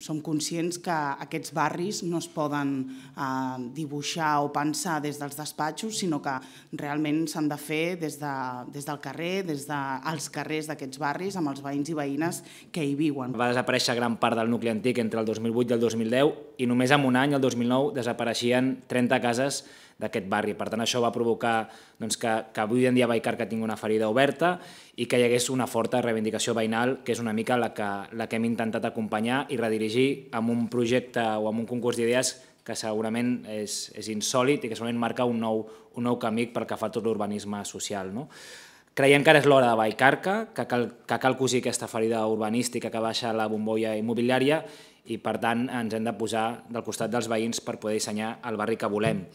som conscients que aquests barris no es poden eh, dibuixar o pensar des dels despatxos, sinó que realment s'han de fer des, de, des del carrer, des dels de, als carrers d'aquests barris, amb els veïns i veïnes que hi viuen. Va desaparèixer gran part del nucli antic entre el 2008 i el 2010 i només en un any, el 2009, desapareixien 30 cases d'aquest barri. Per tant, això va provocar doncs, que, que avui en dia Baicarca tingui una ferida oberta i que hi hagués una forta reivindicació veïnal, que és una mica la que, la que hem intentat acompanyar i redirigir amb un projecte o amb un concurs d'idees que segurament és, és insòlid i que segurament marca un nou, un nou camí pel que fa tot l'urbanisme social. No? Creiem que ara és l'hora de Baicarca, que cal, que cal cosir aquesta ferida urbanística que baixa la bombolla immobiliària i per tant ens hem de posar del costat dels veïns per poder dissenyar el barri que volem.